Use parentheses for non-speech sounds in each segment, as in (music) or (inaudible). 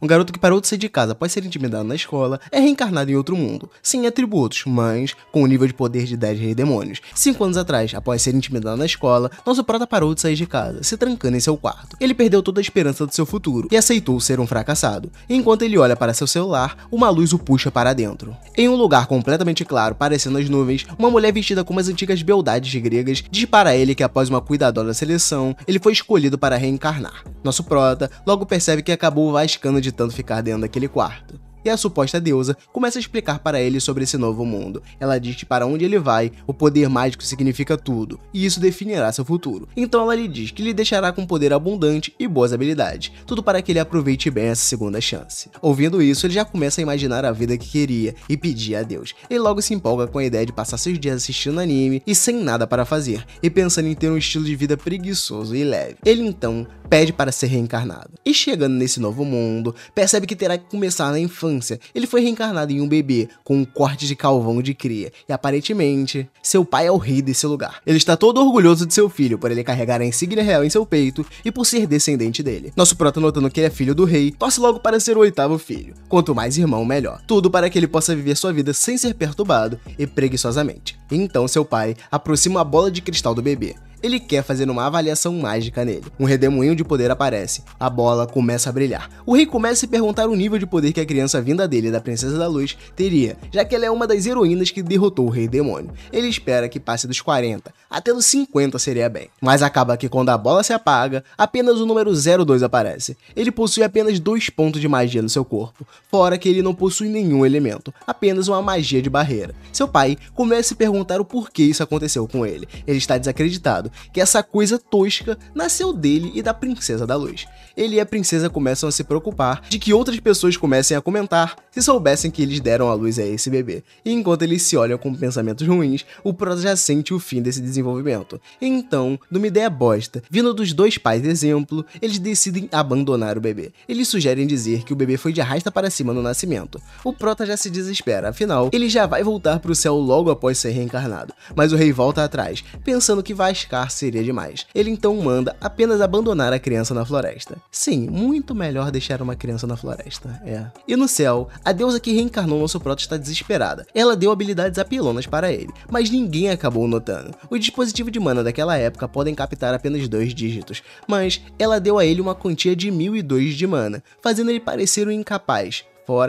Um garoto que parou de sair de casa após ser intimidado na escola é reencarnado em outro mundo, sem atributos, mas com um nível de poder de 10 rei demônios. Cinco anos atrás, após ser intimidado na escola, nosso prota parou de sair de casa, se trancando em seu quarto. Ele perdeu toda a esperança do seu futuro e aceitou ser um fracassado. Enquanto ele olha para seu celular, uma luz o puxa para dentro. Em um lugar completamente claro, parecendo as nuvens, uma mulher vestida com as antigas beldades gregas diz para ele que após uma cuidadosa seleção, ele foi escolhido para reencarnar. Nosso prota logo percebe que acabou vascando de de tanto ficar dentro daquele quarto. E a suposta deusa começa a explicar para ele sobre esse novo mundo. Ela diz que para onde ele vai, o poder mágico significa tudo, e isso definirá seu futuro. Então ela lhe diz que lhe deixará com poder abundante e boas habilidades, tudo para que ele aproveite bem essa segunda chance. Ouvindo isso, ele já começa a imaginar a vida que queria e pedir a Deus. Ele logo se empolga com a ideia de passar seus dias assistindo anime e sem nada para fazer, e pensando em ter um estilo de vida preguiçoso e leve. Ele então pede para ser reencarnado. E chegando nesse novo mundo, percebe que terá que começar na infância. Ele foi reencarnado em um bebê com um corte de calvão de cria e aparentemente seu pai é o rei desse lugar. Ele está todo orgulhoso de seu filho por ele carregar a insígnia real em seu peito e por ser descendente dele. Nosso prota notando que ele é filho do rei, torce logo para ser o oitavo filho. Quanto mais irmão, melhor. Tudo para que ele possa viver sua vida sem ser perturbado e preguiçosamente. Então seu pai aproxima a bola de cristal do bebê ele quer fazer uma avaliação mágica nele. Um redemoinho de poder aparece, a bola começa a brilhar. O rei começa a perguntar o nível de poder que a criança vinda dele, da Princesa da Luz, teria, já que ela é uma das heroínas que derrotou o rei demônio. Ele espera que passe dos 40, até dos 50 seria bem. Mas acaba que quando a bola se apaga, apenas o número 02 aparece. Ele possui apenas dois pontos de magia no seu corpo, fora que ele não possui nenhum elemento, apenas uma magia de barreira. Seu pai começa a perguntar o porquê isso aconteceu com ele. Ele está desacreditado que essa coisa tosca nasceu dele e da Princesa da Luz. Ele e a princesa começam a se preocupar de que outras pessoas comecem a comentar se soubessem que eles deram a luz a esse bebê. E enquanto eles se olham com pensamentos ruins, o Prota já sente o fim desse desenvolvimento. Então, numa ideia bosta, vindo dos dois pais exemplo, eles decidem abandonar o bebê. Eles sugerem dizer que o bebê foi de arrasta para cima no nascimento. O Prota já se desespera, afinal, ele já vai voltar para o céu logo após ser reencarnado. Mas o rei volta atrás, pensando que vai seria demais. Ele então manda apenas abandonar a criança na floresta. Sim, muito melhor deixar uma criança na floresta, é. E no céu, a deusa que reencarnou nosso proto está desesperada. Ela deu habilidades apelonas para ele, mas ninguém acabou notando. O dispositivo de mana daquela época podem captar apenas dois dígitos, mas ela deu a ele uma quantia de 1002 de mana, fazendo ele parecer um incapaz,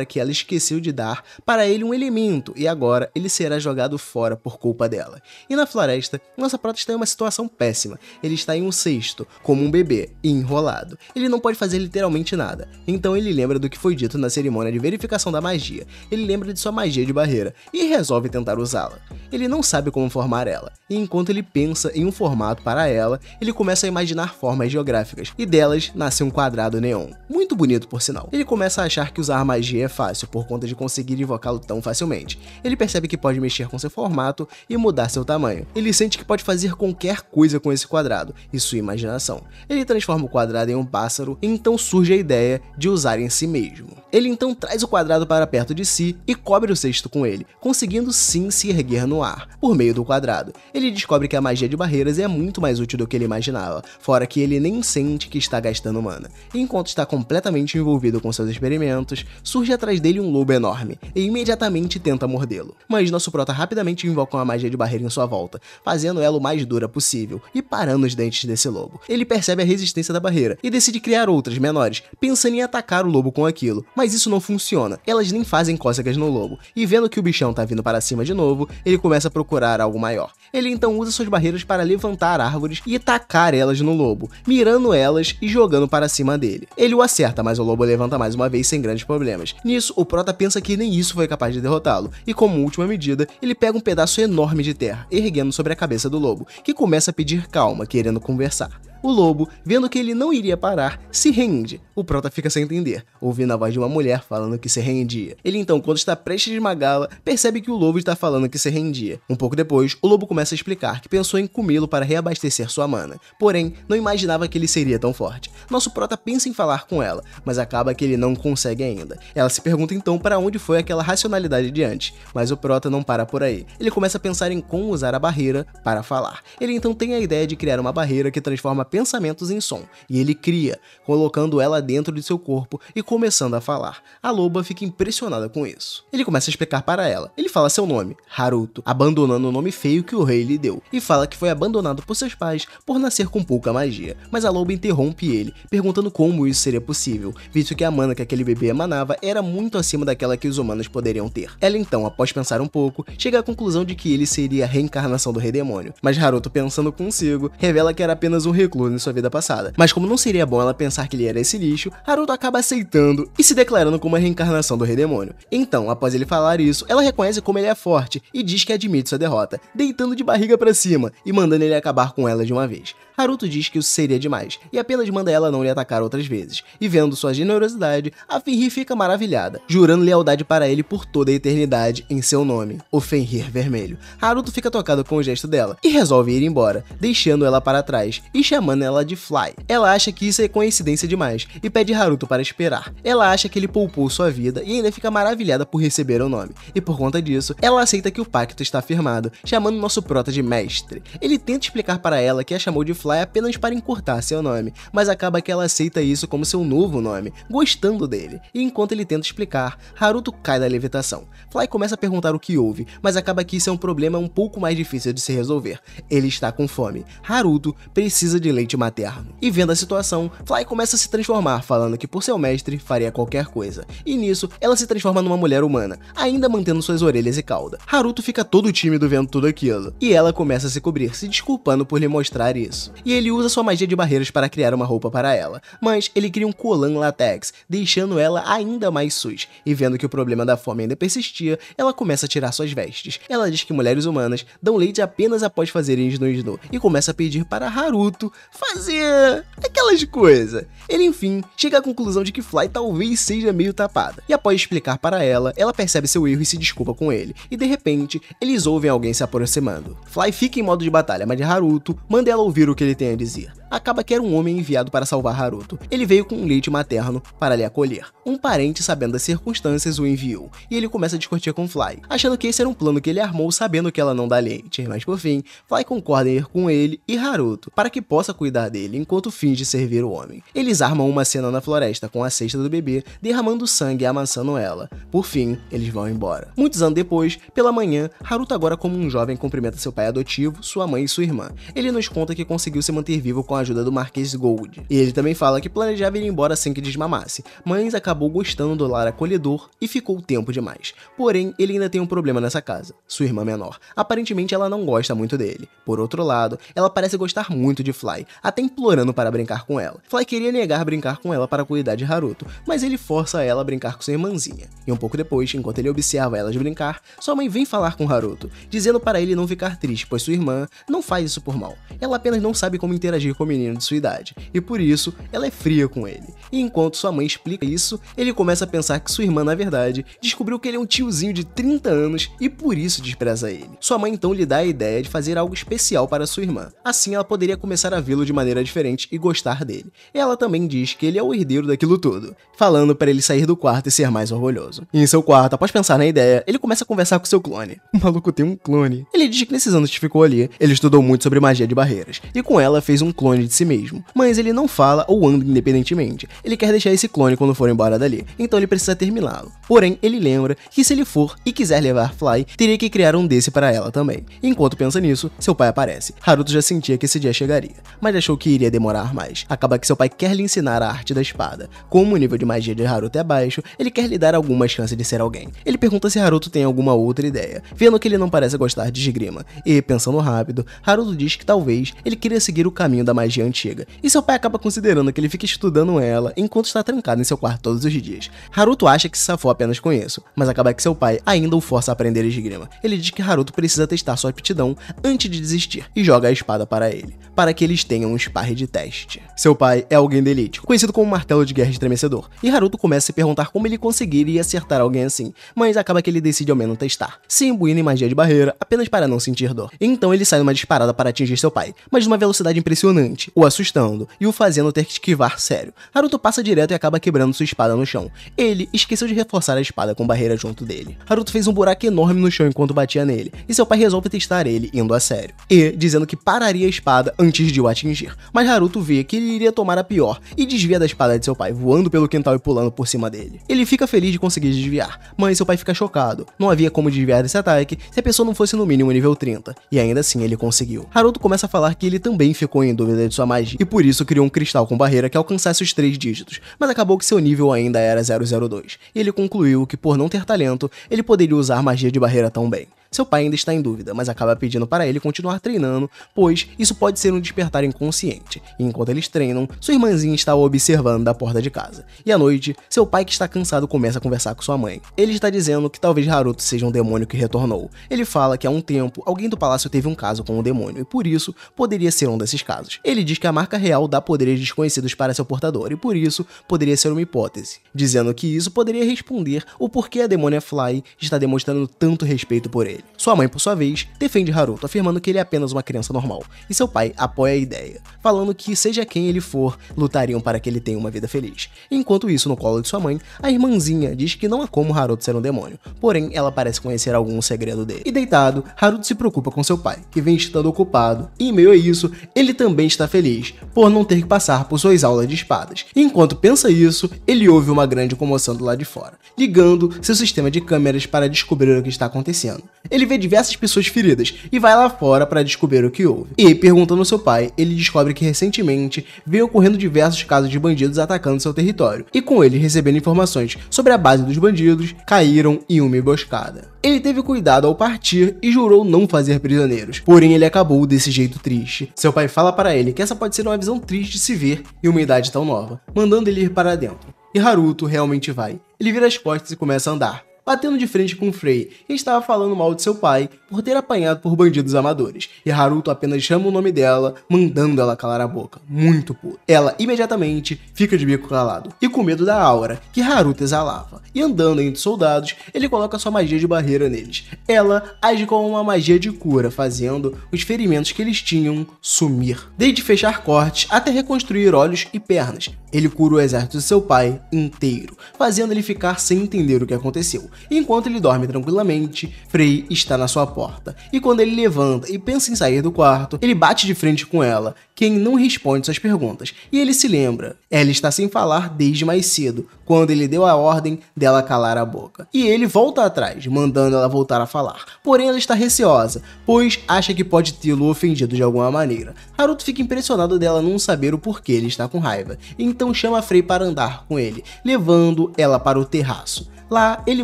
que ela esqueceu de dar para ele um elemento e agora ele será jogado fora por culpa dela. E na floresta, nossa prota está em uma situação péssima. Ele está em um cesto, como um bebê, enrolado. Ele não pode fazer literalmente nada. Então ele lembra do que foi dito na cerimônia de verificação da magia. Ele lembra de sua magia de barreira e resolve tentar usá-la. Ele não sabe como formar ela. E enquanto ele pensa em um formato para ela, ele começa a imaginar formas geográficas e delas nasce um quadrado neon. Muito bonito, por sinal. Ele começa a achar que usar magia RPG é fácil por conta de conseguir invocá-lo tão facilmente. Ele percebe que pode mexer com seu formato e mudar seu tamanho. Ele sente que pode fazer qualquer coisa com esse quadrado e sua imaginação. Ele transforma o quadrado em um pássaro e então surge a ideia de usar em si mesmo. Ele então traz o quadrado para perto de si e cobre o sexto com ele, conseguindo sim se erguer no ar, por meio do quadrado. Ele descobre que a magia de barreiras é muito mais útil do que ele imaginava, fora que ele nem sente que está gastando mana. Enquanto está completamente envolvido com seus experimentos, surge surge atrás dele um lobo enorme e imediatamente tenta mordê-lo. Mas nosso prota rapidamente invoca uma magia de barreira em sua volta, fazendo ela o mais dura possível e parando os dentes desse lobo. Ele percebe a resistência da barreira e decide criar outras menores, pensando em atacar o lobo com aquilo, mas isso não funciona, elas nem fazem cócegas no lobo, e vendo que o bichão tá vindo para cima de novo, ele começa a procurar algo maior. Ele então usa suas barreiras para levantar árvores e tacar elas no lobo, mirando elas e jogando para cima dele. Ele o acerta, mas o lobo levanta mais uma vez sem grandes problemas. Nisso, o Prota pensa que nem isso foi capaz de derrotá-lo, e como última medida, ele pega um pedaço enorme de terra, erguendo sobre a cabeça do lobo, que começa a pedir calma, querendo conversar. O lobo, vendo que ele não iria parar, se rende. O prota fica sem entender, ouvindo a voz de uma mulher falando que se rendia. Ele então, quando está prestes a esmagá-la, percebe que o lobo está falando que se rendia. Um pouco depois, o lobo começa a explicar que pensou em comê-lo para reabastecer sua mana, porém, não imaginava que ele seria tão forte. Nosso prota pensa em falar com ela, mas acaba que ele não consegue ainda. Ela se pergunta então para onde foi aquela racionalidade de antes, mas o prota não para por aí. Ele começa a pensar em como usar a barreira para falar. Ele então tem a ideia de criar uma barreira que transforma pensamentos em som, e ele cria, colocando ela dentro de seu corpo e começando a falar. A loba fica impressionada com isso. Ele começa a explicar para ela. Ele fala seu nome, Haruto, abandonando o nome feio que o rei lhe deu, e fala que foi abandonado por seus pais por nascer com pouca magia. Mas a loba interrompe ele, perguntando como isso seria possível, visto que a mana que aquele bebê emanava era muito acima daquela que os humanos poderiam ter. Ela então, após pensar um pouco, chega à conclusão de que ele seria a reencarnação do rei demônio, mas Haruto pensando consigo, revela que era apenas um recurso em sua vida passada. Mas como não seria bom ela pensar que ele era esse lixo, Haruto acaba aceitando e se declarando como a reencarnação do Rei Demônio. Então, após ele falar isso, ela reconhece como ele é forte e diz que admite sua derrota, deitando de barriga para cima e mandando ele acabar com ela de uma vez. Haruto diz que isso seria demais, e apenas manda ela não lhe atacar outras vezes. E vendo sua generosidade, a Fenrir fica maravilhada, jurando lealdade para ele por toda a eternidade em seu nome, o Fenrir Vermelho. Haruto fica tocado com o gesto dela, e resolve ir embora, deixando ela para trás e chamando ela de Fly. Ela acha que isso é coincidência demais, e pede Haruto para esperar. Ela acha que ele poupou sua vida e ainda fica maravilhada por receber o nome, e por conta disso, ela aceita que o pacto está firmado, chamando nosso prota de mestre. Ele tenta explicar para ela que a chamou de Fly Firefly é apenas para encurtar seu nome, mas acaba que ela aceita isso como seu novo nome, gostando dele. E enquanto ele tenta explicar, Haruto cai da levitação. Fly começa a perguntar o que houve, mas acaba que isso é um problema um pouco mais difícil de se resolver. Ele está com fome. Haruto precisa de leite materno. E vendo a situação, Fly começa a se transformar, falando que por seu mestre faria qualquer coisa. E nisso, ela se transforma numa mulher humana, ainda mantendo suas orelhas e cauda. Haruto fica todo tímido vendo tudo aquilo, e ela começa a se cobrir, se desculpando por lhe mostrar isso e ele usa sua magia de barreiras para criar uma roupa para ela, mas ele cria um colan latex, deixando ela ainda mais sus, e vendo que o problema da fome ainda persistia, ela começa a tirar suas vestes. Ela diz que mulheres humanas dão leite apenas após fazerem Snow Snow, e começa a pedir para Haruto fazer aquelas coisas. Ele enfim chega à conclusão de que Fly talvez seja meio tapada, e após explicar para ela, ela percebe seu erro e se desculpa com ele, e de repente, eles ouvem alguém se aproximando. Fly fica em modo de batalha, mas Haruto manda ela ouvir o que ele tem a dizer acaba que era um homem enviado para salvar Haruto. Ele veio com um leite materno para lhe acolher. Um parente, sabendo das circunstâncias, o enviou, e ele começa a discutir com Fly, achando que esse era um plano que ele armou sabendo que ela não dá leite, mas por fim, Fly concorda em ir com ele e Haruto, para que possa cuidar dele enquanto finge servir o homem. Eles armam uma cena na floresta com a cesta do bebê, derramando sangue e amassando ela. Por fim, eles vão embora. Muitos anos depois, pela manhã, Haruto agora como um jovem cumprimenta seu pai adotivo, sua mãe e sua irmã. Ele nos conta que conseguiu se manter vivo com a a ajuda do Marquês Gold. E ele também fala que planejava ir embora sem que desmamasse, mas acabou gostando do lar acolhedor e ficou tempo demais. Porém, ele ainda tem um problema nessa casa, sua irmã menor. Aparentemente ela não gosta muito dele. Por outro lado, ela parece gostar muito de Fly, até implorando para brincar com ela. Fly queria negar brincar com ela para cuidar de Haruto, mas ele força ela a brincar com sua irmãzinha. E um pouco depois, enquanto ele observa elas brincar, sua mãe vem falar com Haruto, dizendo para ele não ficar triste, pois sua irmã não faz isso por mal. Ela apenas não sabe como interagir com menino de sua idade, e por isso ela é fria com ele. E enquanto sua mãe explica isso, ele começa a pensar que sua irmã, na verdade, descobriu que ele é um tiozinho de 30 anos e por isso despreza ele. Sua mãe então lhe dá a ideia de fazer algo especial para sua irmã, assim ela poderia começar a vê-lo de maneira diferente e gostar dele. Ela também diz que ele é o herdeiro daquilo tudo, falando para ele sair do quarto e ser mais orgulhoso. E em seu quarto, após pensar na ideia, ele começa a conversar com seu clone. (laughs) O maluco tem um clone. Ele diz que nesses anos que ficou ali, ele estudou muito sobre magia de barreiras, e com ela fez um clone clone de si mesmo, mas ele não fala ou anda independentemente. Ele quer deixar esse clone quando for embora dali, então ele precisa terminá-lo. Porém, ele lembra que se ele for e quiser levar Fly, teria que criar um desse para ela também. Enquanto pensa nisso, seu pai aparece. Haruto já sentia que esse dia chegaria, mas achou que iria demorar mais. Acaba que seu pai quer lhe ensinar a arte da espada. Como o nível de magia de Haruto é baixo, ele quer lhe dar alguma chance de ser alguém. Ele pergunta se Haruto tem alguma outra ideia, vendo que ele não parece gostar de esgrima. E, pensando rápido, Haruto diz que talvez ele queria seguir o caminho da magia magia antiga, e seu pai acaba considerando que ele fica estudando ela enquanto está trancado em seu quarto todos os dias. Haruto acha que se safou apenas com isso, mas acaba que seu pai ainda o força a aprender esgrima. Ele diz que Haruto precisa testar sua aptidão antes de desistir e joga a espada para ele, para que eles tenham um sparring de teste. Seu pai é alguém da elite, conhecido como Martelo de Guerra Estremecedor, e Haruto começa a se perguntar como ele conseguiria acertar alguém assim, mas acaba que ele decide ao menos testar, se imbuindo em magia de barreira apenas para não sentir dor. Então ele sai numa disparada para atingir seu pai, mas numa velocidade impressionante frente, o assustando e o fazendo ter que esquivar sério. Naruto passa direto e acaba quebrando sua espada no chão. Ele esqueceu de reforçar a espada com barreira junto dele. Naruto fez um buraco enorme no chão enquanto batia nele, e seu pai resolve testar ele indo a sério, e dizendo que pararia a espada antes de o atingir. Mas Naruto vê que ele iria tomar a pior e desvia da espada de seu pai, voando pelo quintal e pulando por cima dele. Ele fica feliz de conseguir desviar, mas seu pai fica chocado. Não havia como desviar desse ataque se a pessoa não fosse no mínimo nível 30, e ainda assim ele conseguiu. Naruto começa a falar que ele também ficou em dúvida poder de sua magia, e por isso criou um cristal com barreira que alcançasse os três dígitos, mas acabou que seu nível ainda era 002. E ele concluiu que, por não ter talento, ele poderia usar magia de barreira tão bem. Seu pai ainda está em dúvida, mas acaba pedindo para ele continuar treinando, pois isso pode ser um despertar inconsciente. E enquanto eles treinam, sua irmãzinha está observando da porta de casa. E à noite, seu pai que está cansado começa a conversar com sua mãe. Ele está dizendo que talvez Haruto seja um demônio que retornou. Ele fala que há um tempo alguém do palácio teve um caso com o um demônio e por isso poderia ser um desses casos. Ele diz que a marca real dá poderes desconhecidos para seu portador e por isso poderia ser uma hipótese, dizendo que isso poderia responder o porquê a demônia Fly está demonstrando tanto respeito por ele. Sua mãe, por sua vez, defende Haruto, afirmando que ele é apenas uma criança normal, e seu pai apoia a ideia, falando que seja quem ele for, lutariam para que ele tenha uma vida feliz. Enquanto isso, no colo de sua mãe, a irmãzinha diz que não há como Haruto ser um demônio, porém ela parece conhecer algum segredo dele. E deitado, Haruto se preocupa com seu pai, que vem estando ocupado, e em meio a isso, ele também está feliz por não ter que passar por suas aulas de espadas. E enquanto pensa isso, ele ouve uma grande comoção do lado de fora, ligando seu sistema de câmeras para descobrir o que está acontecendo. Ele vê diversas pessoas feridas e vai lá fora para descobrir o que houve. E perguntando ao seu pai, ele descobre que recentemente vem ocorrendo diversos casos de bandidos atacando seu território, e com ele recebendo informações sobre a base dos bandidos, caíram em uma emboscada. Ele teve cuidado ao partir e jurou não fazer prisioneiros, porém ele acabou desse jeito triste. Seu pai fala para ele que essa pode ser uma visão triste de se ver em uma idade tão nova, mandando ele ir para dentro. E Haruto realmente vai. Ele vira as costas e começa a andar, batendo de frente com Frey e estava falando mal de seu pai por ter apanhado por bandidos amadores, e Haruto apenas chama o nome dela, mandando ela calar a boca, muito puto. Ela imediatamente fica de bico calado, e com medo da aura que Haruto exalava, e andando entre soldados, ele coloca sua magia de barreira neles. Ela age como uma magia de cura, fazendo os ferimentos que eles tinham sumir, desde fechar cortes até reconstruir olhos e pernas. Ele cura o exército de seu pai inteiro, fazendo ele ficar sem entender o que aconteceu. Enquanto ele dorme tranquilamente, Frey está na sua porta porta. E quando ele levanta e pensa em sair do quarto, ele bate de frente com ela, quem não responde suas perguntas. E ele se lembra. Ela está sem falar desde mais cedo, quando ele deu a ordem dela calar a boca. E ele volta atrás, mandando ela voltar a falar. Porém, ela está receosa, pois acha que pode tê-lo ofendido de alguma maneira. Haruto fica impressionado dela não saber o porquê ele está com raiva, então chama Frey para andar com ele, levando ela para o terraço. Lá, ele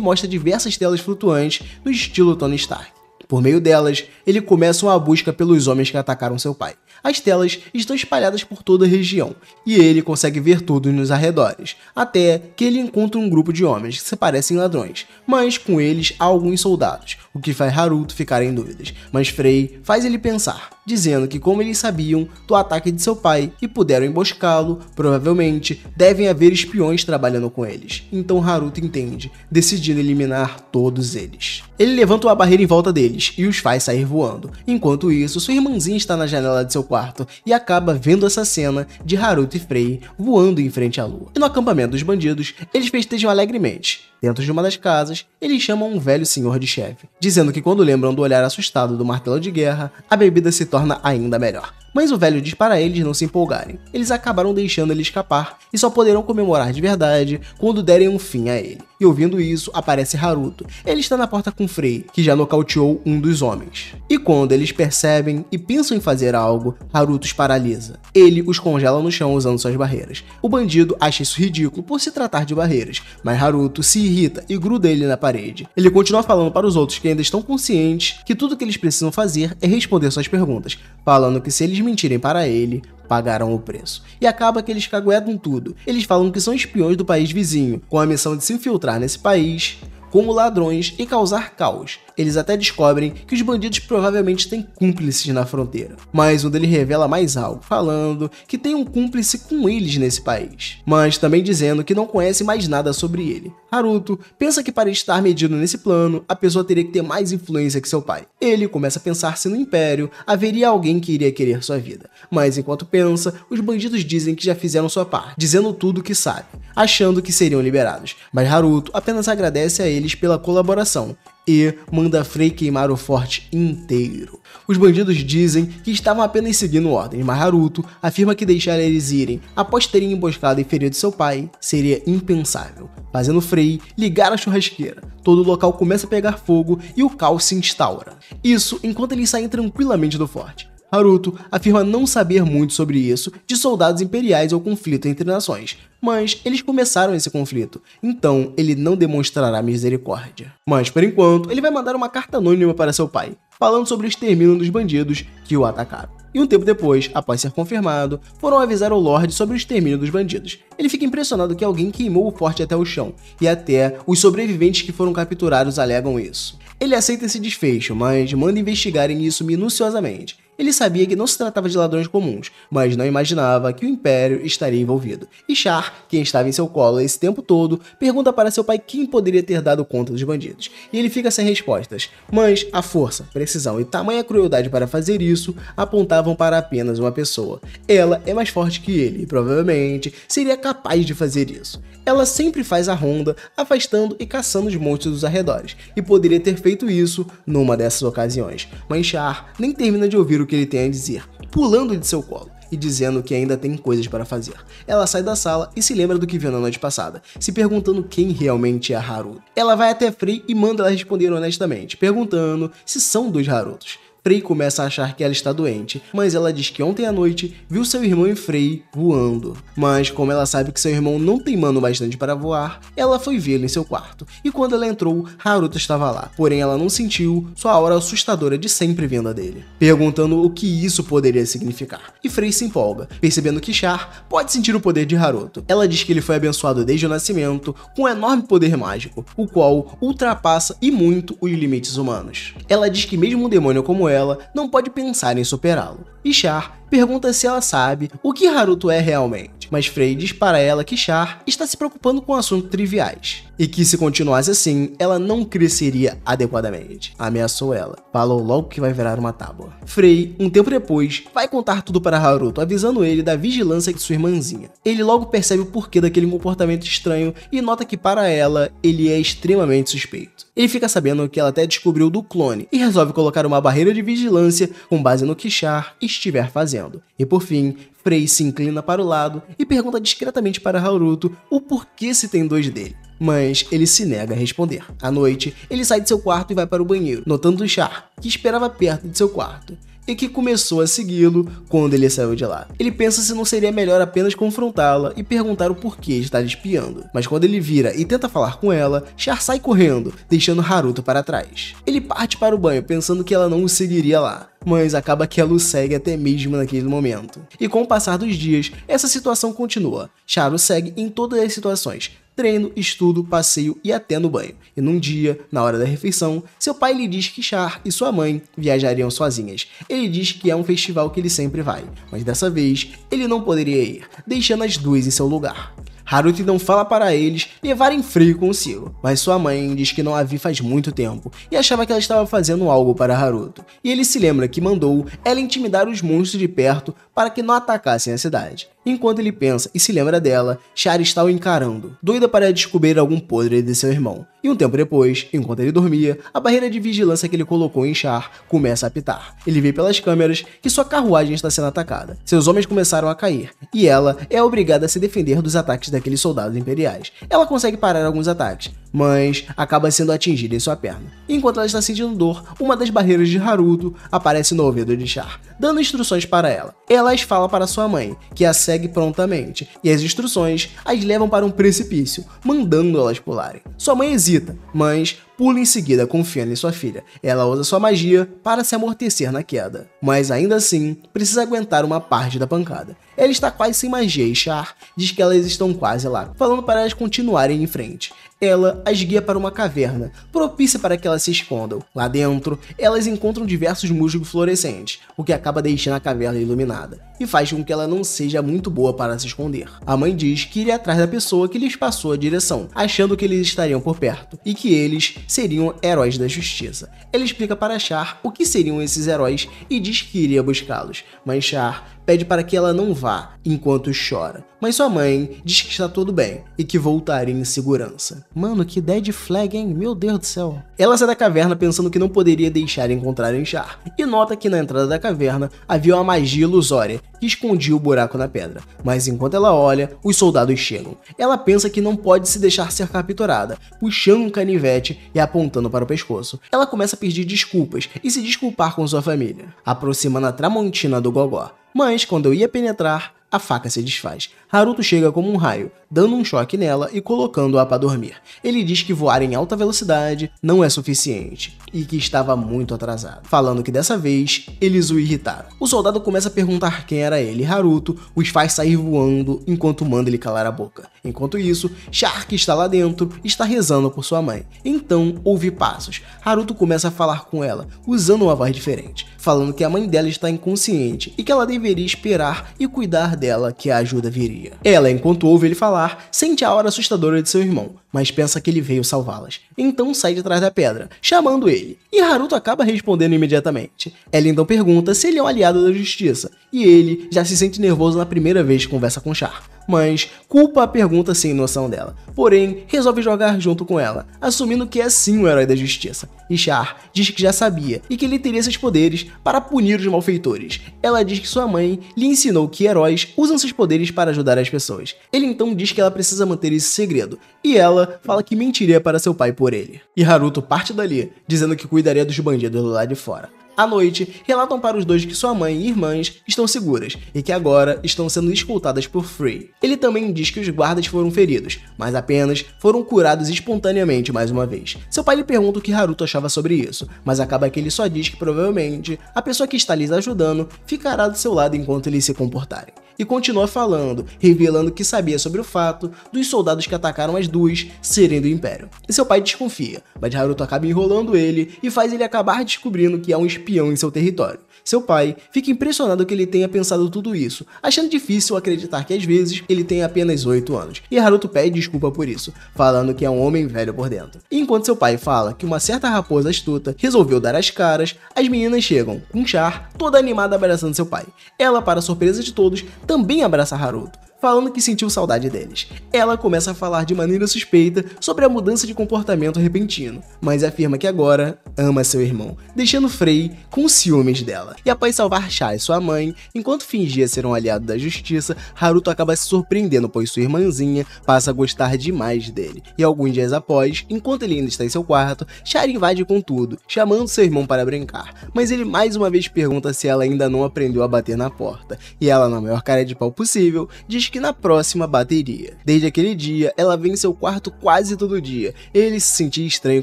mostra diversas telas flutuantes no estilo Tony Stark. Por meio delas, ele começa uma busca pelos homens que atacaram seu pai. As telas estão espalhadas por toda a região, e ele consegue ver tudo nos arredores, até que ele encontra um grupo de homens que se parecem ladrões, mas com eles há alguns soldados, o que faz Haruto ficar em dúvidas, mas Frey faz ele pensar dizendo que, como eles sabiam do ataque de seu pai e puderam emboscá-lo, provavelmente devem haver espiões trabalhando com eles. Então Haruto entende, decidindo eliminar todos eles. Ele levanta uma barreira em volta deles e os faz sair voando. Enquanto isso, sua irmãzinha está na janela de seu quarto e acaba vendo essa cena de Haruto e Frey voando em frente à lua. E no acampamento dos bandidos, eles festejam alegremente. Dentro de uma das casas, eles chamam um velho senhor de chefe, dizendo que quando lembram do olhar assustado do martelo de guerra, a bebida se torna ainda melhor mas o velho diz para eles não se empolgarem. Eles acabaram deixando ele escapar e só poderão comemorar de verdade quando derem um fim a ele. E ouvindo isso, aparece Haruto. Ele está na porta com Frey, que já nocauteou um dos homens. E quando eles percebem e pensam em fazer algo, Haruto os paralisa. Ele os congela no chão usando suas barreiras. O bandido acha isso ridículo por se tratar de barreiras, mas Haruto se irrita e gruda ele na parede. Ele continua falando para os outros que ainda estão conscientes que tudo que eles precisam fazer é responder suas perguntas, falando que se eles mentirem para ele, pagaram o preço. E acaba que eles caguetam tudo. Eles falam que são espiões do país vizinho, com a missão de se infiltrar nesse país, como ladrões e causar caos. Eles até descobrem que os bandidos provavelmente têm cúmplices na fronteira. Mas um deles revela mais algo, falando que tem um cúmplice com eles nesse país, mas também dizendo que não conhece mais nada sobre ele. Haruto pensa que para estar medido nesse plano, a pessoa teria que ter mais influência que seu pai. Ele começa a pensar se no Império haveria alguém que iria querer sua vida, mas enquanto pensa, os bandidos dizem que já fizeram sua parte, dizendo tudo o que sabe, achando que seriam liberados. Mas Haruto apenas agradece a ele eles pela colaboração e manda Frey queimar o forte inteiro. Os bandidos dizem que estavam apenas seguindo ordens, mas Haruto afirma que deixar eles irem após terem emboscado e ferido seu pai seria impensável, fazendo Frey ligar a churrasqueira. Todo o local começa a pegar fogo e o caos se instaura. Isso enquanto eles saem tranquilamente do forte. Haruto afirma não saber muito sobre isso de soldados imperiais ou conflito entre nações, mas eles começaram esse conflito, então ele não demonstrará misericórdia. Mas por enquanto, ele vai mandar uma carta anônima para seu pai, falando sobre o extermínio dos bandidos que o atacaram. E um tempo depois, após ser confirmado, foram avisar o Lorde sobre o extermínio dos bandidos. Ele fica impressionado que alguém queimou o forte até o chão, e até os sobreviventes que foram capturados alegam isso. Ele aceita esse desfecho, mas manda investigarem isso minuciosamente ele sabia que não se tratava de ladrões comuns, mas não imaginava que o Império estaria envolvido. E Char, quem estava em seu colo esse tempo todo, pergunta para seu pai quem poderia ter dado conta dos bandidos. E ele fica sem respostas, mas a força, precisão e tamanha crueldade para fazer isso apontavam para apenas uma pessoa. Ela é mais forte que ele e provavelmente seria capaz de fazer isso. Ela sempre faz a ronda, afastando e caçando os monstros dos arredores, e poderia ter feito isso numa dessas ocasiões. Mas Char nem termina de ouvir o o que ele tem a dizer, pulando de seu colo e dizendo que ainda tem coisas para fazer. Ela sai da sala e se lembra do que viu na noite passada, se perguntando quem realmente é Haru. Ela vai até Frey e manda ela responder honestamente, perguntando se são dois Harutos. Frey começa a achar que ela está doente, mas ela diz que ontem à noite viu seu irmão e Frey voando. Mas como ela sabe que seu irmão não tem mano bastante para voar, ela foi vê-lo em seu quarto. E quando ela entrou, Haruto estava lá, porém ela não sentiu sua aura assustadora de sempre vinda dele, perguntando o que isso poderia significar. E Frey se empolga, percebendo que Char pode sentir o poder de Haruto. Ela diz que ele foi abençoado desde o nascimento com um enorme poder mágico, o qual ultrapassa e muito os limites humanos. Ela diz que mesmo um demônio como ela ela não pode pensar em superá-lo. E Char pergunta se ela sabe o que Haruto é realmente, mas Frey diz para ela que Char está se preocupando com assuntos triviais e que se continuasse assim, ela não cresceria adequadamente. Ameaçou ela. Falou logo que vai virar uma tábua. Frey, um tempo depois, vai contar tudo para Haruto, avisando ele da vigilância de sua irmãzinha. Ele logo percebe o porquê daquele comportamento estranho e nota que para ela, ele é extremamente suspeito. Ele fica sabendo que ela até descobriu do clone e resolve colocar uma barreira de vigilância com base no que Char estiver fazendo fazendo. E por fim, Frey se inclina para o lado e pergunta discretamente para Haruto o porquê se tem dois dele. Mas ele se nega a responder. À noite, ele sai de seu quarto e vai para o banheiro, notando o Char, que esperava perto de seu quarto e que começou a segui-lo quando ele saiu de lá. Ele pensa se não seria melhor apenas confrontá-la e perguntar o porquê de estar espiando, mas quando ele vira e tenta falar com ela, Char sai correndo, deixando Haruto para trás. Ele parte para o banho pensando que ela não o seguiria lá, mas acaba que ela o segue até mesmo naquele momento. E com o passar dos dias, essa situação continua. Charo segue em todas as situações, treino, estudo, passeio e até no banho. E num dia, na hora da refeição, seu pai lhe diz que Char e sua mãe viajariam sozinhas. Ele diz que é um festival que ele sempre vai, mas dessa vez ele não poderia ir, deixando as duas em seu lugar. Haruto então fala para eles levarem frio consigo, mas sua mãe diz que não a vi faz muito tempo e achava que ela estava fazendo algo para Haruto. E ele se lembra que mandou ela intimidar os monstros de perto para que não atacassem a cidade. Enquanto ele pensa e se lembra dela, Char está o encarando, doida para descobrir algum podre de seu irmão. E um tempo depois, enquanto ele dormia, a barreira de vigilância que ele colocou em Char começa a apitar. Ele vê pelas câmeras que sua carruagem está sendo atacada. Seus homens começaram a cair, e ela é obrigada a se defender dos ataques daqueles soldados imperiais. Ela consegue parar alguns ataques, mas acaba sendo atingida em sua perna. Enquanto ela está sentindo dor, uma das barreiras de Haruto aparece no ouvido de Char dando instruções para ela. Ela as fala para sua mãe, que a segue prontamente, e as instruções as levam para um precipício, mandando elas pularem. Sua mãe hesita, mas pula em seguida confiando em sua filha. Ela usa sua magia para se amortecer na queda, mas ainda assim precisa aguentar uma parte da pancada. Ela está quase sem magia e Char diz que elas estão quase lá, falando para elas continuarem em frente. Ela as guia para uma caverna, propícia para que elas se escondam. Lá dentro, elas encontram diversos musgos fluorescentes, o que acaba deixando a caverna iluminada, e faz com que ela não seja muito boa para se esconder. A mãe diz que iria atrás da pessoa que lhes passou a direção, achando que eles estariam por perto, e que eles seriam heróis da justiça. Ela explica para Char o que seriam esses heróis e diz que iria buscá-los, mas Char pede para que ela não vá enquanto chora. Mas sua mãe diz que está tudo bem e que voltaria em segurança. Mano, que de flag, hein? Meu Deus do céu. Ela sai da caverna pensando que não poderia deixar encontrar Enchar e nota que na entrada da caverna havia uma magia ilusória que escondia o buraco na pedra. Mas enquanto ela olha, os soldados chegam. Ela pensa que não pode se deixar ser capturada, puxando um canivete e apontando para o pescoço. Ela começa a pedir desculpas e se desculpar com sua família, aproximando a Tramontina do Gogó mas quando eu ia penetrar, a faca se desfaz. Haruto chega como um raio, dando um choque nela e colocando-a para dormir. Ele diz que voar em alta velocidade não é suficiente e que estava muito atrasado, falando que dessa vez eles o irritaram. O soldado começa a perguntar quem era ele. Haruto os faz sair voando enquanto manda ele calar a boca. Enquanto isso, Shark está lá dentro, está rezando por sua mãe. Então ouve passos. Haruto começa a falar com ela, usando uma voz diferente, falando que a mãe dela está inconsciente e que ela deveria esperar e cuidar dela que a ajuda viria. Ela, enquanto ouve ele falar, sente a hora assustadora de seu irmão, mas pensa que ele veio salvá-las. Então sai de trás da pedra, chamando ele, e Haruto acaba respondendo imediatamente. Ela então pergunta se ele é um aliado da justiça, e ele já se sente nervoso na primeira vez que conversa com Char mas culpa a pergunta sem noção dela. Porém, resolve jogar junto com ela, assumindo que é sim o herói da justiça. E Char diz que já sabia e que ele teria seus poderes para punir os malfeitores. Ela diz que sua mãe lhe ensinou que heróis usam seus poderes para ajudar as pessoas. Ele então diz que ela precisa manter esse segredo, e ela fala que mentiria para seu pai por ele. E Haruto parte dali, dizendo que cuidaria dos bandidos do lado de fora. À noite, relatam para os dois que sua mãe e irmãs estão seguras e que agora estão sendo escoltadas por Frey. Ele também diz que os guardas foram feridos, mas apenas foram curados espontaneamente mais uma vez. Seu pai lhe pergunta o que Haruto achava sobre isso, mas acaba que ele só diz que provavelmente a pessoa que está lhes ajudando ficará do seu lado enquanto eles se comportarem e continua falando, revelando que sabia sobre o fato dos soldados que atacaram as duas serem do Império. E seu pai desconfia, mas Haruto acaba enrolando ele e faz ele acabar descobrindo que há é um espião em seu território. Seu pai fica impressionado que ele tenha pensado tudo isso, achando difícil acreditar que às vezes ele tem apenas 8 anos. E Haruto pede desculpa por isso, falando que é um homem velho por dentro. E enquanto seu pai fala que uma certa raposa astuta resolveu dar as caras, as meninas chegam, com Char, toda animada abraçando seu pai. Ela, para surpresa de todos, também abraça Haruto falando que sentiu saudade deles. Ela começa a falar de maneira suspeita sobre a mudança de comportamento repentino, mas afirma que agora ama seu irmão, deixando Frey com ciúmes dela. E após salvar Chá e sua mãe, enquanto fingia ser um aliado da justiça, Haruto acaba se surpreendendo pois sua irmãzinha passa a gostar demais dele. E alguns dias após, enquanto ele ainda está em seu quarto, Shai invade com tudo, chamando seu irmão para brincar, mas ele mais uma vez pergunta se ela ainda não aprendeu a bater na porta, e ela, na maior cara de pau possível, diz que que na próxima bateria. Desde aquele dia, ela vem em seu quarto quase todo dia. Ele se sentia estranho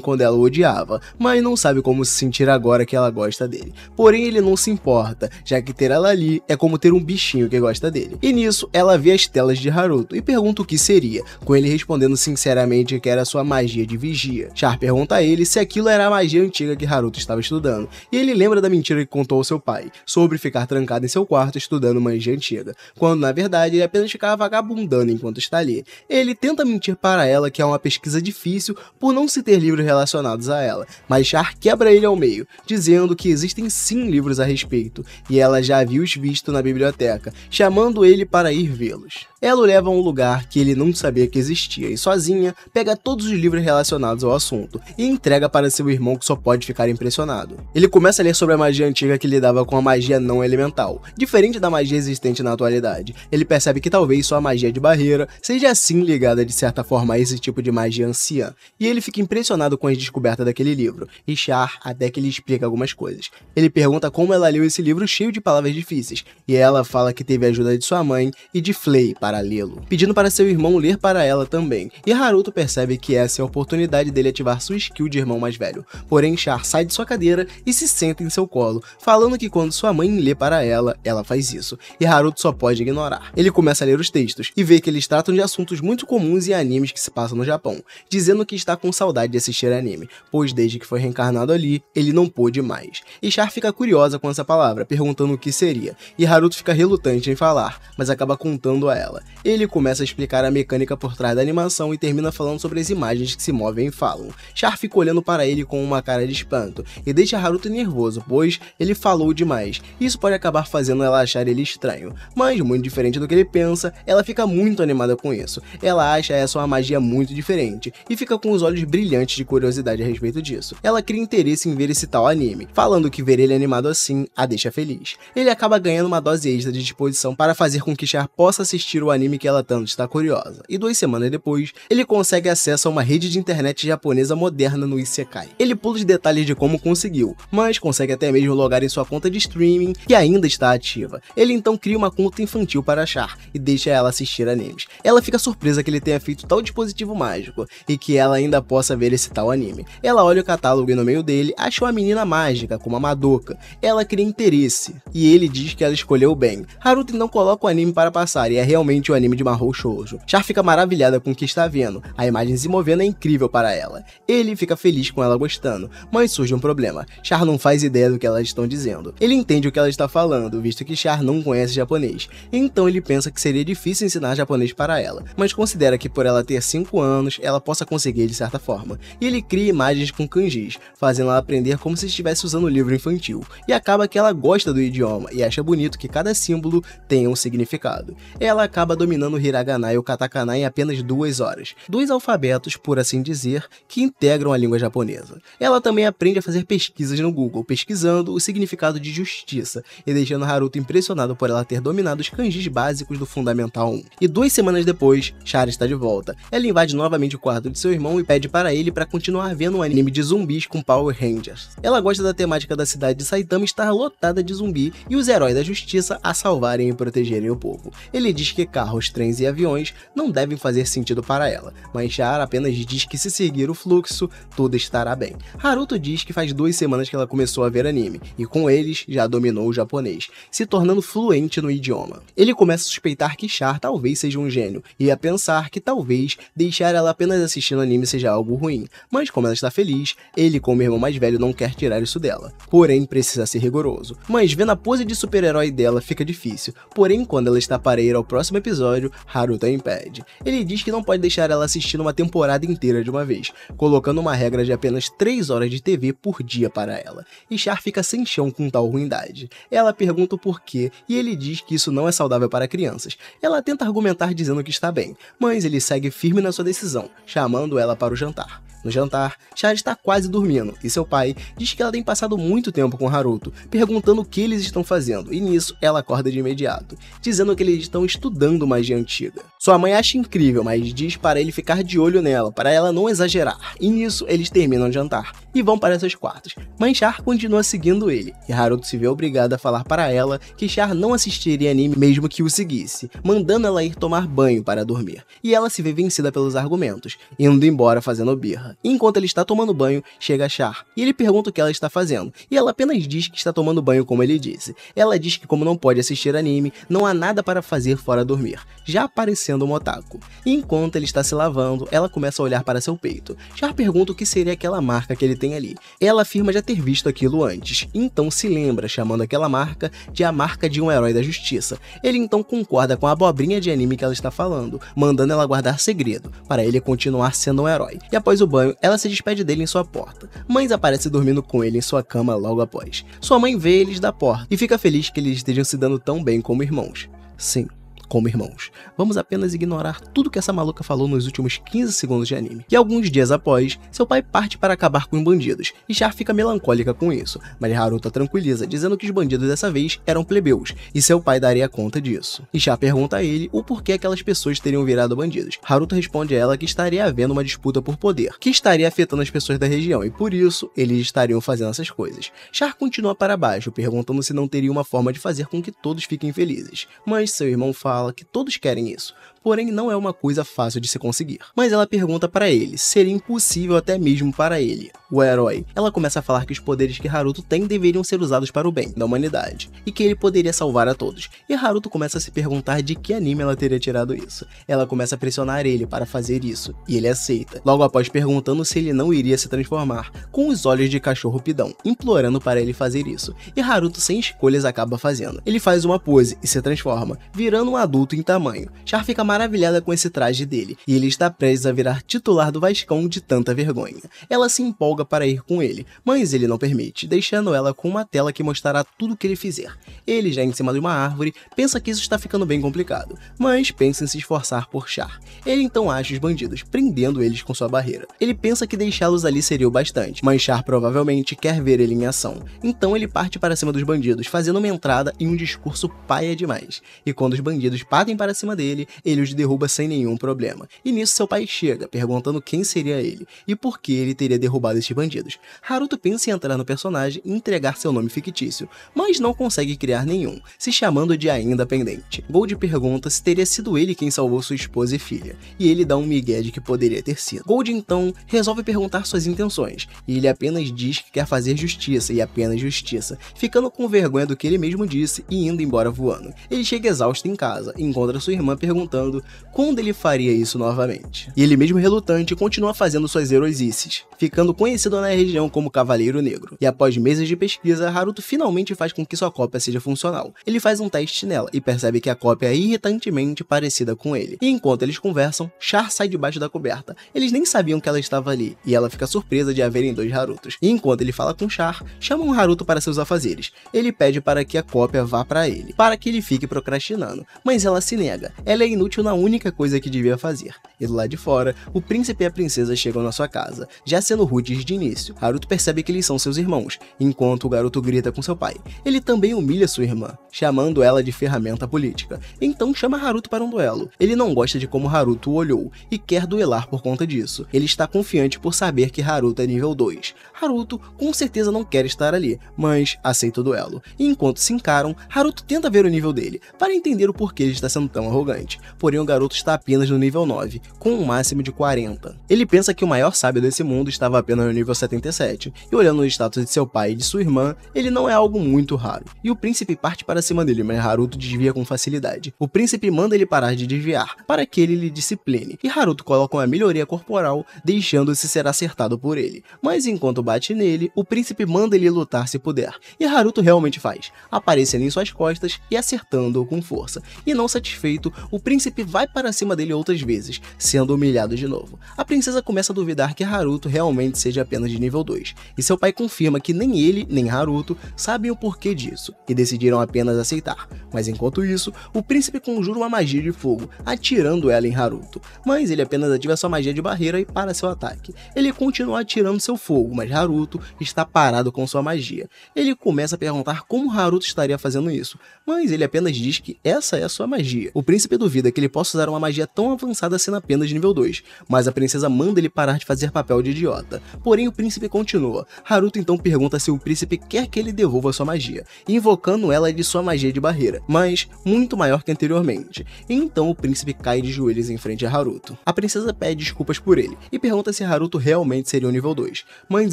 quando ela o odiava, mas não sabe como se sentir agora que ela gosta dele. Porém, ele não se importa, já que ter ela ali é como ter um bichinho que gosta dele. E nisso, ela vê as telas de Haruto e pergunta o que seria, com ele respondendo sinceramente que era sua magia de vigia. Char pergunta a ele se aquilo era a magia antiga que Haruto estava estudando, e ele lembra da mentira que contou ao seu pai, sobre ficar trancado em seu quarto estudando magia antiga, quando na verdade ele apenas ficar vagabundando enquanto está ali. Ele tenta mentir para ela que é uma pesquisa difícil por não se ter livros relacionados a ela, mas Char quebra ele ao meio, dizendo que existem sim livros a respeito, e ela já havia os visto na biblioteca, chamando ele para ir vê-los. Ela o leva a um lugar que ele não sabia que existia e sozinha pega todos os livros relacionados ao assunto e entrega para seu irmão que só pode ficar impressionado. Ele começa a ler sobre a magia antiga que lidava com a magia não elemental, diferente da magia existente na atualidade. Ele percebe que talvez talvez sua magia de barreira seja assim ligada de certa forma a esse tipo de magia anciã. E ele fica impressionado com as descobertas daquele livro, e Char até que lhe explica algumas coisas. Ele pergunta como ela leu esse livro cheio de palavras difíceis, e ela fala que teve a ajuda de sua mãe e de Flay para lê-lo, pedindo para seu irmão ler para ela também. E Haruto percebe que essa é a oportunidade dele ativar sua skill de irmão mais velho. Porém, Char sai de sua cadeira e se senta em seu colo, falando que quando sua mãe lê para ela, ela faz isso, e Haruto só pode ignorar. Ele começa a ler ler os textos e vê que eles tratam de assuntos muito comuns em animes que se passam no Japão, dizendo que está com saudade de assistir anime, pois desde que foi reencarnado ali, ele não pôde mais. E Char fica curiosa com essa palavra, perguntando o que seria, e Haruto fica relutante em falar, mas acaba contando a ela. Ele começa a explicar a mecânica por trás da animação e termina falando sobre as imagens que se movem e falam. Char fica olhando para ele com uma cara de espanto e deixa Haruto nervoso, pois ele falou demais. Isso pode acabar fazendo ela achar ele estranho, mas muito diferente do que ele pensa criança, ela fica muito animada com isso. Ela acha essa uma magia muito diferente e fica com os olhos brilhantes de curiosidade a respeito disso. Ela cria interesse em ver esse tal anime, falando que ver ele animado assim a deixa feliz. Ele acaba ganhando uma dose extra de disposição para fazer com que Char possa assistir o anime que ela tanto está curiosa. E duas semanas depois, ele consegue acesso a uma rede de internet japonesa moderna no Isekai. Ele pula os detalhes de como conseguiu, mas consegue até mesmo logar em sua conta de streaming, que ainda está ativa. Ele então cria uma conta infantil para Char e deixa ela assistir animes. Ela fica surpresa que ele tenha feito tal dispositivo mágico e que ela ainda possa ver esse tal anime. Ela olha o catálogo e no meio dele achou a menina mágica, como a Madoka. Ela cria interesse e ele diz que ela escolheu bem. Haruto não coloca o anime para passar e é realmente o um anime de Mahou Shoujo. Char fica maravilhada com o que está vendo, a imagem se movendo é incrível para ela. Ele fica feliz com ela gostando, mas surge um problema. Char não faz ideia do que elas estão dizendo. Ele entende o que ela está falando, visto que Char não conhece japonês. Então ele pensa que seria seria difícil ensinar japonês para ela, mas considera que por ela ter 5 anos, ela possa conseguir de certa forma. E ele cria imagens com kanjis, fazendo ela aprender como se estivesse usando um livro infantil, e acaba que ela gosta do idioma e acha bonito que cada símbolo tenha um significado. Ela acaba dominando o hiragana e o katakana em apenas duas horas, dois alfabetos, por assim dizer, que integram a língua japonesa. Ela também aprende a fazer pesquisas no Google, pesquisando o significado de justiça e deixando Haruto impressionado por ela ter dominado os kanjis básicos do fundamento. Fundamental 1. E duas semanas depois, Shara está de volta. Ela invade novamente o quarto de seu irmão e pede para ele para continuar vendo um anime de zumbis com Power Rangers. Ela gosta da temática da cidade de Saitama estar lotada de zumbi e os heróis da justiça a salvarem e protegerem o povo. Ele diz que carros, trens e aviões não devem fazer sentido para ela, mas Shara apenas diz que se seguir o fluxo, tudo estará bem. Haruto diz que faz duas semanas que ela começou a ver anime, e com eles já dominou o japonês, se tornando fluente no idioma. Ele começa a suspeitar que que Char talvez seja um gênio, e a pensar que talvez deixar ela apenas assistindo anime seja algo ruim, mas como ela está feliz, ele como irmão mais velho não quer tirar isso dela, porém precisa ser rigoroso. Mas vendo a pose de super-herói dela fica difícil, porém quando ela está para ir ao próximo episódio, Haruta impede. Ele diz que não pode deixar ela assistindo uma temporada inteira de uma vez, colocando uma regra de apenas 3 horas de TV por dia para ela, e Char fica sem chão com tal ruindade. Ela pergunta o porquê, e ele diz que isso não é saudável para crianças, ela tenta argumentar dizendo que está bem, mas ele segue firme na sua decisão, chamando ela para o jantar. No jantar, Shara está quase dormindo e seu pai diz que ela tem passado muito tempo com Haruto, perguntando o que eles estão fazendo, e nisso ela acorda de imediato, dizendo que eles estão estudando magia antiga. Sua mãe acha incrível, mas diz para ele ficar de olho nela, para ela não exagerar, e nisso eles terminam o jantar e vão para seus quartos. Mas Char continua seguindo ele, e Haruto se vê obrigado a falar para ela que Char não assistiria anime mesmo que o seguisse, mandando ela ir tomar banho para dormir, e ela se vê vencida pelos argumentos, indo embora fazendo birra. Enquanto ele está tomando banho, chega Char e ele pergunta o que ela está fazendo. E ela apenas diz que está tomando banho, como ele disse. Ela diz que, como não pode assistir anime, não há nada para fazer fora dormir, já aparecendo um otaku. enquanto ele está se lavando, ela começa a olhar para seu peito. Char pergunta o que seria aquela marca que ele tem ali. Ela afirma já ter visto aquilo antes, então se lembra, chamando aquela marca de a marca de um herói da justiça. Ele então concorda com a abobrinha de anime que ela está falando, mandando ela guardar segredo, para ele continuar sendo um herói. E após o banho, banho, ela se despede dele em sua porta. Mães aparece dormindo com ele em sua cama logo após. Sua mãe vê eles da porta e fica feliz que eles estejam se dando tão bem como irmãos. Sim, como irmãos. Vamos apenas ignorar tudo que essa maluca falou nos últimos 15 segundos de anime. E alguns dias após, seu pai parte para acabar com os bandidos, e Char fica melancólica com isso, mas Haruto tranquiliza, dizendo que os bandidos dessa vez eram plebeus, e seu pai daria conta disso. E Char pergunta a ele o porquê aquelas pessoas teriam virado bandidos. Haruto responde a ela que estaria havendo uma disputa por poder, que estaria afetando as pessoas da região, e por isso, eles estariam fazendo essas coisas. Char continua para baixo, perguntando se não teria uma forma de fazer com que todos fiquem felizes, mas seu irmão fala fala que todos querem isso porém não é uma coisa fácil de se conseguir. Mas ela pergunta para ele, seria impossível até mesmo para ele, o herói. Ela começa a falar que os poderes que Haruto tem deveriam ser usados para o bem da humanidade, e que ele poderia salvar a todos. E Haruto começa a se perguntar de que anime ela teria tirado isso. Ela começa a pressionar ele para fazer isso, e ele aceita, logo após perguntando se ele não iria se transformar, com os olhos de cachorro pidão, implorando para ele fazer isso, e Haruto sem escolhas acaba fazendo. Ele faz uma pose e se transforma, virando um adulto em tamanho. Char fica maravilhada com esse traje dele e ele está prestes a virar titular do Vascão de tanta vergonha. Ela se empolga para ir com ele, mas ele não permite, deixando ela com uma tela que mostrará tudo o que ele fizer. Ele, já em cima de uma árvore, pensa que isso está ficando bem complicado, mas pensa em se esforçar por Char. Ele então acha os bandidos, prendendo eles com sua barreira. Ele pensa que deixá-los ali seria o bastante, mas Char provavelmente quer ver ele em ação. Então ele parte para cima dos bandidos, fazendo uma entrada e um discurso paia demais. E quando os bandidos partem para cima dele, ele de derruba sem nenhum problema. E nisso seu pai chega, perguntando quem seria ele e por que ele teria derrubado esses bandidos. Haruto pensa em entrar no personagem e entregar seu nome fictício, mas não consegue criar nenhum, se chamando de ainda pendente. Gold pergunta se teria sido ele quem salvou sua esposa e filha, e ele dá um migué de que poderia ter sido. Gold então resolve perguntar suas intenções, e ele apenas diz que quer fazer justiça e apenas justiça, ficando com vergonha do que ele mesmo disse e indo embora voando. Ele chega exausto em casa e encontra sua irmã perguntando quando ele faria isso novamente. E ele mesmo relutante continua fazendo suas heroisices, ficando conhecido na região como Cavaleiro Negro. E após meses de pesquisa, Haruto finalmente faz com que sua cópia seja funcional. Ele faz um teste nela e percebe que a cópia é irritantemente parecida com ele. E enquanto eles conversam, Char sai debaixo da coberta. Eles nem sabiam que ela estava ali, e ela fica surpresa de haverem dois Harutos. E enquanto ele fala com Char, chama um Haruto para seus afazeres. Ele pede para que a cópia vá para ele, para que ele fique procrastinando, mas ela se nega. Ela é inútil na única coisa que devia fazer. E do lado de fora, o príncipe e a princesa chegam na sua casa, já sendo rudes de início. Haruto percebe que eles são seus irmãos, enquanto o garoto grita com seu pai. Ele também humilha sua irmã, chamando ela de ferramenta política. Então chama Haruto para um duelo. Ele não gosta de como Haruto o olhou e quer duelar por conta disso. Ele está confiante por saber que Haruto é nível 2. Haruto com certeza não quer estar ali, mas aceita o duelo. E enquanto se encaram, Haruto tenta ver o nível dele, para entender o porquê ele está sendo tão arrogante porém o garoto está apenas no nível 9, com um máximo de 40. Ele pensa que o maior sábio desse mundo estava apenas no nível 77, e olhando o status de seu pai e de sua irmã, ele não é algo muito raro. E o príncipe parte para cima dele, mas Haruto desvia com facilidade. O príncipe manda ele parar de desviar, para que ele lhe discipline, e Haruto coloca uma melhoria corporal, deixando-se ser acertado por ele. Mas enquanto bate nele, o príncipe manda ele lutar se puder, e Haruto realmente faz, aparecendo em suas costas e acertando-o com força. E não satisfeito, o príncipe príncipe vai para cima dele outras vezes, sendo humilhado de novo. A princesa começa a duvidar que Haruto realmente seja apenas de nível 2, e seu pai confirma que nem ele, nem Haruto, sabem o porquê disso, e decidiram apenas aceitar. Mas enquanto isso, o príncipe conjura uma magia de fogo, atirando ela em Haruto, mas ele apenas ativa sua magia de barreira e para seu ataque. Ele continua atirando seu fogo, mas Haruto está parado com sua magia. Ele começa a perguntar como Haruto estaria fazendo isso, mas ele apenas diz que essa é a sua magia. O príncipe duvida que ele ele possa usar uma magia tão avançada sendo apenas de nível 2, mas a princesa manda ele parar de fazer papel de idiota. Porém, o príncipe continua. Haruto então pergunta se o príncipe quer que ele devolva sua magia, invocando ela de sua magia de barreira, mas muito maior que anteriormente. então o príncipe cai de joelhos em frente a Haruto. A princesa pede desculpas por ele e pergunta se Haruto realmente seria um nível 2, mas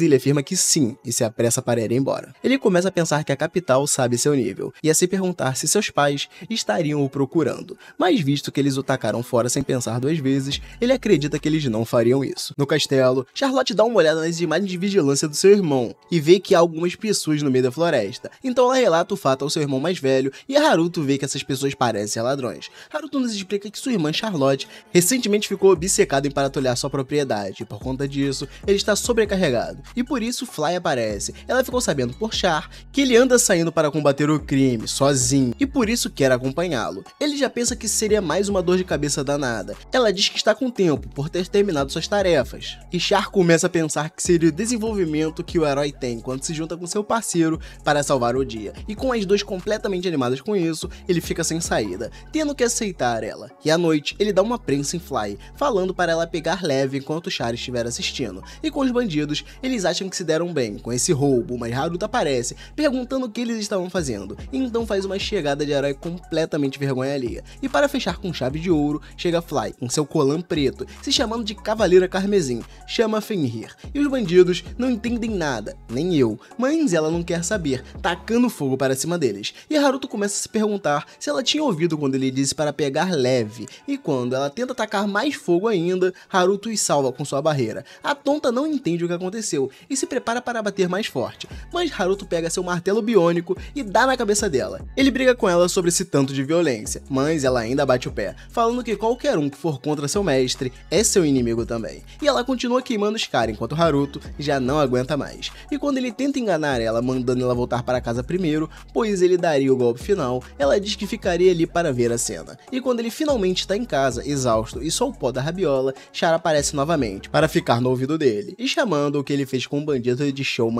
ele afirma que sim e se apressa para ir embora. Ele começa a pensar que a capital sabe seu nível e a se perguntar se seus pais estariam o procurando, mas visto que eles o tacaram fora sem pensar duas vezes, ele acredita que eles não fariam isso. No castelo, Charlotte dá uma olhada nas imagens de vigilância do seu irmão e vê que há algumas pessoas no meio da floresta. Então ela relata o fato ao seu irmão mais velho e a Haruto vê que essas pessoas parecem ladrões. Haruto nos explica que sua irmã Charlotte recentemente ficou obcecada em paratolhar sua propriedade e por conta disso, ele está sobrecarregado. E por isso Fly aparece. Ela ficou sabendo por Char que ele anda saindo para combater o crime sozinho e por isso quer acompanhá-lo. Ele já pensa que seria mais um uma dor de cabeça danada. Ela diz que está com tempo, por ter terminado suas tarefas. E Char começa a pensar que seria o desenvolvimento que o herói tem quando se junta com seu parceiro para salvar o dia. E com as duas completamente animadas com isso, ele fica sem saída, tendo que aceitar ela. E à noite, ele dá uma prensa em Fly, falando para ela pegar leve enquanto Char estiver assistindo. E com os bandidos, eles acham que se deram bem com esse roubo, mas Haruto aparece, perguntando o que eles estavam fazendo. E então faz uma chegada de herói completamente vergonha alheia. E para fechar com chave de ouro, chega Fly em seu colã preto, se chamando de Cavaleira Carmesim, chama Fenrir. E os bandidos não entendem nada, nem eu, mas ela não quer saber, tacando fogo para cima deles. E Haruto começa a se perguntar se ela tinha ouvido quando ele disse para pegar leve, e quando ela tenta atacar mais fogo ainda, Haruto os salva com sua barreira. A tonta não entende o que aconteceu e se prepara para bater mais forte, mas Haruto pega seu martelo biônico e dá na cabeça dela. Ele briga com ela sobre esse tanto de violência, mas ela ainda bate o pé falando que qualquer um que for contra seu mestre é seu inimigo também. E ela continua queimando Scar enquanto Haruto já não aguenta mais. E quando ele tenta enganar ela, mandando ela voltar para casa primeiro, pois ele daria o golpe final, ela diz que ficaria ali para ver a cena. E quando ele finalmente está em casa, exausto e só o pó da rabiola, Char aparece novamente para ficar no ouvido dele e chamando o que ele fez com o bandido de Show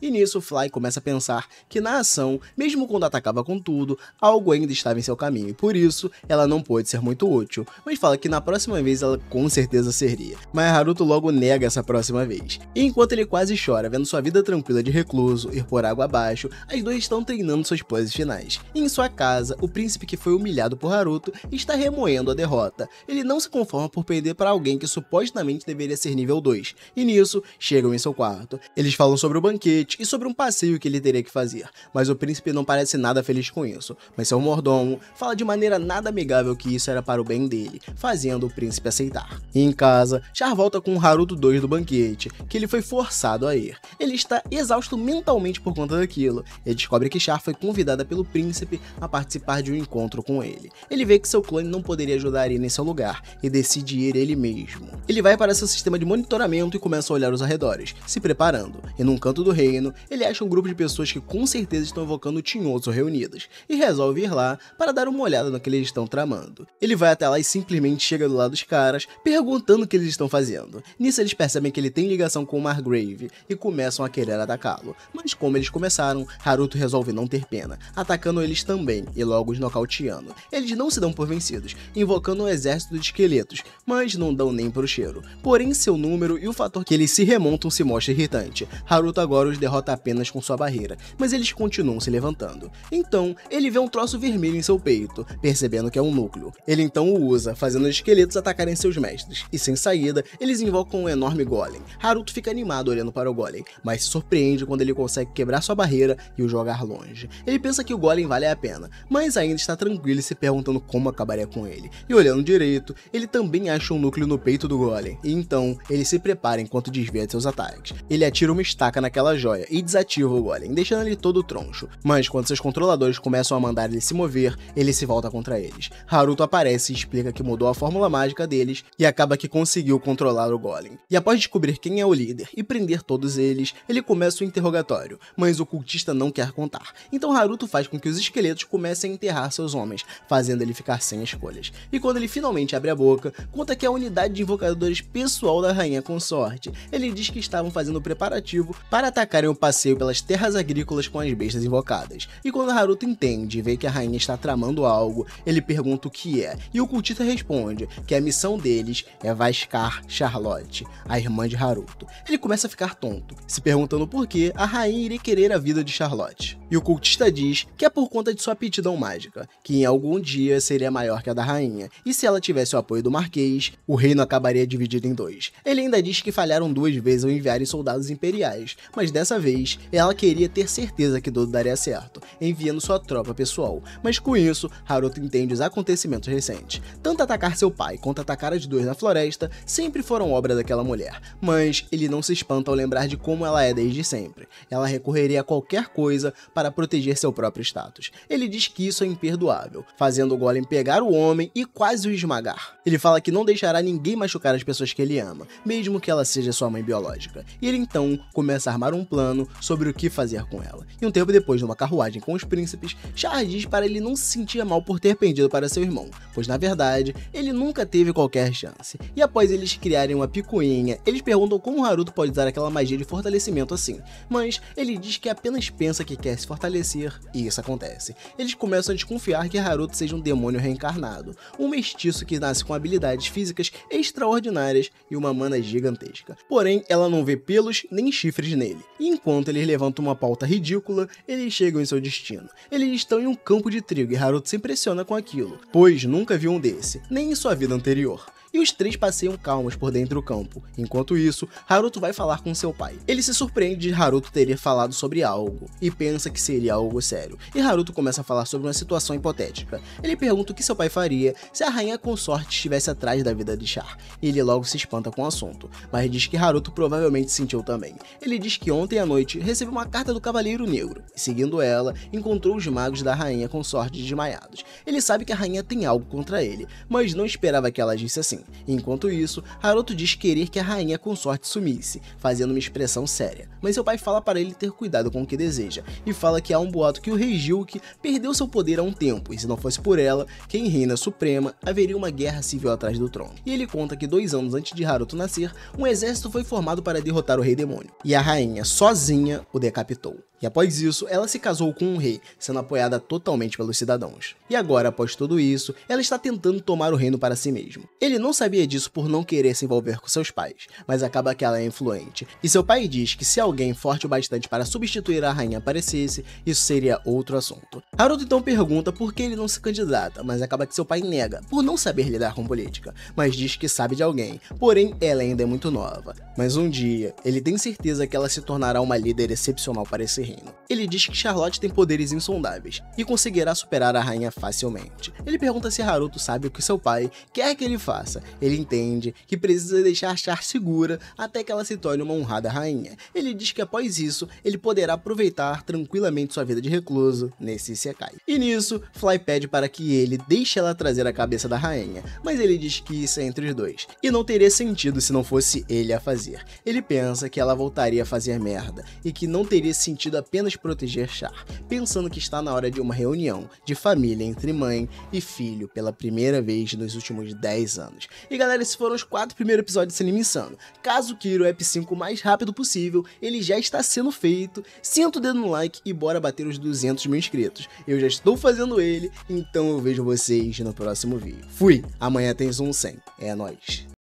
E nisso Fly começa a pensar que na ação, mesmo quando atacava com tudo, algo ainda estava em seu caminho e por isso ela não pôde ser muito útil, mas fala que na próxima vez ela com certeza seria. Mas Haruto logo nega essa próxima vez. E enquanto ele quase chora vendo sua vida tranquila de recluso ir por água abaixo, as duas estão treinando suas poses finais. E em sua casa, o príncipe que foi humilhado por Haruto está remoendo a derrota. Ele não se conforma por perder para alguém que supostamente deveria ser nível 2. E nisso, chegam em seu quarto. Eles falam sobre o banquete e sobre um passeio que ele teria que fazer, mas o príncipe não parece nada feliz com isso. Mas seu mordomo fala de maneira nada amigável que isso era para o bem dele, fazendo o príncipe aceitar. Em casa, Char volta com o Haruto 2 do banquete, que ele foi forçado a ir. Ele está exausto mentalmente por conta daquilo, e descobre que Char foi convidada pelo príncipe a participar de um encontro com ele. Ele vê que seu clone não poderia ajudar ele nesse lugar, e decide ir ele mesmo. Ele vai para seu sistema de monitoramento e começa a olhar os arredores, se preparando, e num canto do reino, ele acha um grupo de pessoas que com certeza estão evocando o Tinhoso reunidas, e resolve ir lá para dar uma olhada no que eles estão tramando. Ele vai até lá e simplesmente chega do lado dos caras, perguntando o que eles estão fazendo. Nisso eles percebem que ele tem ligação com o Margrave e começam a querer atacá-lo. Mas como eles começaram, Haruto resolve não ter pena, atacando eles também e logo os nocauteando. Eles não se dão por vencidos, invocando um exército de esqueletos, mas não dão nem pro cheiro. Porém, seu número e o fator que eles se remontam se mostra irritante. Haruto agora os derrota apenas com sua barreira, mas eles continuam se levantando. Então, ele vê um troço vermelho em seu peito, percebendo que é um núcleo núcleo. Ele então o usa, fazendo os esqueletos atacarem seus mestres, e sem saída, eles invocam um enorme golem. Haruto fica animado olhando para o golem, mas se surpreende quando ele consegue quebrar sua barreira e o jogar longe. Ele pensa que o golem vale a pena, mas ainda está tranquilo e se perguntando como acabaria com ele. E olhando direito, ele também acha um núcleo no peito do golem, e então ele se prepara enquanto desvia de seus ataques. Ele atira uma estaca naquela joia e desativa o golem, deixando ele todo troncho. Mas quando seus controladores começam a mandar ele se mover, ele se volta contra eles. Haruto Naruto aparece e explica que mudou a fórmula mágica deles e acaba que conseguiu controlar o Golem. E após descobrir quem é o líder e prender todos eles, ele começa o interrogatório, mas o cultista não quer contar. Então Naruto faz com que os esqueletos comecem a enterrar seus homens, fazendo ele ficar sem escolhas. E quando ele finalmente abre a boca, conta que a unidade de invocadores pessoal da rainha consorte. Ele diz que estavam fazendo preparativo para atacarem o passeio pelas terras agrícolas com as bestas invocadas. E quando Naruto entende e vê que a rainha está tramando algo, ele pergunta o que que é. E o cultista responde que a missão deles é vascar Charlotte, a irmã de Haruto. Ele começa a ficar tonto, se perguntando por que a rainha iria querer a vida de Charlotte. E o cultista diz que é por conta de sua aptidão mágica, que em algum dia seria maior que a da rainha, e se ela tivesse o apoio do Marquês, o reino acabaria dividido em dois. Ele ainda diz que falharam duas vezes ao enviarem soldados imperiais, mas dessa vez ela queria ter certeza que tudo daria certo, enviando sua tropa pessoal. Mas com isso, Haruto entende os acontecimentos recentes. Tanto atacar seu pai quanto atacar as duas na floresta sempre foram obra daquela mulher, mas ele não se espanta ao lembrar de como ela é desde sempre. Ela recorreria a qualquer coisa para proteger seu próprio status. Ele diz que isso é imperdoável, fazendo o Golem pegar o homem e quase o esmagar. Ele fala que não deixará ninguém machucar as pessoas que ele ama, mesmo que ela seja sua mãe biológica. E ele então começa a armar um plano sobre o que fazer com ela. E um tempo depois, numa carruagem com os príncipes, Char diz para ele não se sentir mal por ter pendido para seu irmão Pokémon, pois na verdade ele nunca teve qualquer chance. E após eles criarem uma picuinha, eles perguntam como Haruto pode usar aquela magia de fortalecimento assim, mas ele diz que apenas pensa que quer se fortalecer e isso acontece. Eles começam a desconfiar que Haruto seja um demônio reencarnado, um mestiço que nasce com habilidades físicas extraordinárias e uma mana gigantesca. Porém, ela não vê pelos nem chifres nele. E enquanto eles levantam uma pauta ridícula, eles chegam em seu destino. Eles estão em um campo de trigo e Haruto se impressiona com aquilo, pois nunca viu um desse, nem em sua vida anterior e os três passeiam calmos por dentro do campo. Enquanto isso, Haruto vai falar com seu pai. Ele se surpreende de Haruto ter falado sobre algo e pensa que seria algo sério. E Haruto começa a falar sobre uma situação hipotética. Ele pergunta o que seu pai faria se a rainha consorte estivesse atrás da vida de Char. E ele logo se espanta com o assunto, mas diz que Haruto provavelmente sentiu também. Ele diz que ontem à noite recebeu uma carta do Cavaleiro Negro e, seguindo ela, encontrou os magos da rainha consorte desmaiados. Ele sabe que a rainha tem algo contra ele, mas não esperava que ela agisse assim. Enquanto isso, Haruto diz querer que a rainha consorte sumisse, fazendo uma expressão séria, mas seu pai fala para ele ter cuidado com o que deseja, e fala que há um boato que o rei Jilk perdeu seu poder há um tempo, e se não fosse por ela, quem reina suprema, haveria uma guerra civil atrás do trono. E ele conta que dois anos antes de Haruto nascer, um exército foi formado para derrotar o rei demônio, e a rainha sozinha o decapitou. E após isso, ela se casou com um rei, sendo apoiada totalmente pelos cidadãos. E agora, após tudo isso, ela está tentando tomar o reino para si mesmo. Ele não sabia disso por não querer se envolver com seus pais, mas acaba que ela é influente. E seu pai diz que se alguém forte o bastante para substituir a rainha aparecesse, isso seria outro assunto. Haruto então pergunta por que ele não se candidata, mas acaba que seu pai nega, por não saber lidar com política, mas diz que sabe de alguém, porém ela ainda é muito nova. Mas um dia, ele tem certeza que ela se tornará uma líder excepcional para esse reino. Ele diz que Charlotte tem poderes insondáveis e conseguirá superar a rainha facilmente. Ele pergunta se Haruto sabe o que seu pai quer que ele faça. Ele entende que precisa deixar Char segura até que ela se torne uma honrada rainha. Ele diz que após isso, ele poderá aproveitar tranquilamente sua vida de recluso nesse Sekai. E nisso, Fly pede para que ele deixe ela trazer a cabeça da rainha, mas ele diz que isso é entre os dois, e não teria sentido se não fosse ele a fazer. Ele pensa que ela voltaria a fazer merda, e que não teria sentido apenas proteger Char, pensando que está na hora de uma reunião de família entre mãe e filho pela primeira vez nos últimos 10 anos. E galera, esses foram os quatro primeiros episódios de Anime Insano. Caso queira o App 5 o mais rápido possível, ele já está sendo feito. Senta o dedo no like e bora bater os 200 mil inscritos. Eu já estou fazendo ele, então eu vejo vocês no próximo vídeo. Fui, amanhã tem Zoom 100. É nóis.